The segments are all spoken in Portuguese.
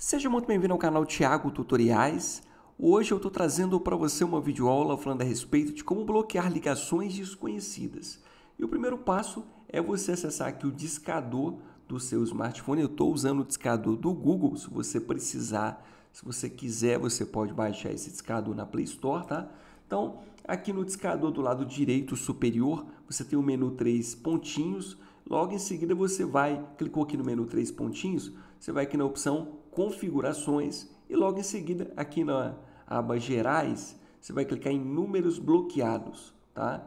Seja muito bem-vindo ao canal Tiago Tutoriais. Hoje eu estou trazendo para você uma videoaula falando a respeito de como bloquear ligações desconhecidas. E o primeiro passo é você acessar aqui o discador do seu smartphone. Eu estou usando o discador do Google, se você precisar, se você quiser, você pode baixar esse discador na Play Store, tá? Então, aqui no discador do lado direito superior, você tem o menu três pontinhos. Logo em seguida você vai, clicou aqui no menu três pontinhos, você vai aqui na opção configurações e logo em seguida aqui na aba gerais você vai clicar em números bloqueados, tá?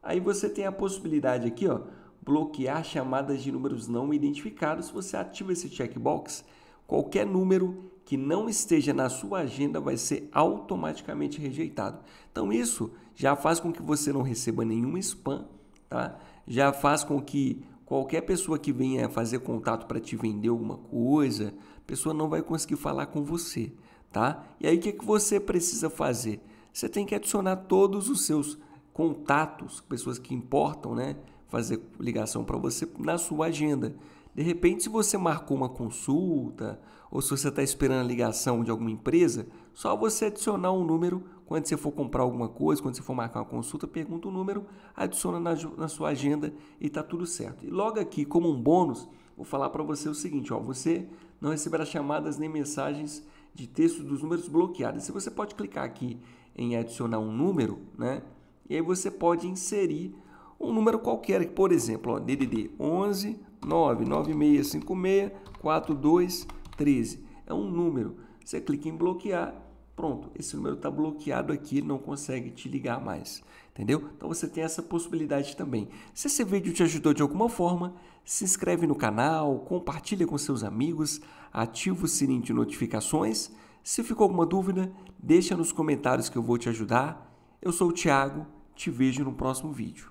Aí você tem a possibilidade aqui, ó, bloquear chamadas de números não identificados. Você ativa esse checkbox, qualquer número que não esteja na sua agenda vai ser automaticamente rejeitado. Então isso já faz com que você não receba nenhum spam, tá? Já faz com que Qualquer pessoa que venha fazer contato para te vender alguma coisa, a pessoa não vai conseguir falar com você, tá? E aí o que, que você precisa fazer? Você tem que adicionar todos os seus contatos, pessoas que importam, né? Fazer ligação para você na sua agenda. De repente, se você marcou uma consulta ou se você está esperando a ligação de alguma empresa, só você adicionar um número quando você for comprar alguma coisa, quando você for marcar uma consulta, pergunta o número, adiciona na, na sua agenda e está tudo certo. E logo aqui, como um bônus, vou falar para você o seguinte: ó, você não receberá chamadas nem mensagens de texto dos números bloqueados. Se você pode clicar aqui em adicionar um número, né? E aí você pode inserir um número qualquer, por exemplo, ó, DDD 11 99656 4213. É um número. Você clica em bloquear Pronto, esse número está bloqueado aqui, ele não consegue te ligar mais, entendeu? Então você tem essa possibilidade também. Se esse vídeo te ajudou de alguma forma, se inscreve no canal, compartilha com seus amigos, ativa o sininho de notificações. Se ficou alguma dúvida, deixa nos comentários que eu vou te ajudar. Eu sou o Thiago, te vejo no próximo vídeo.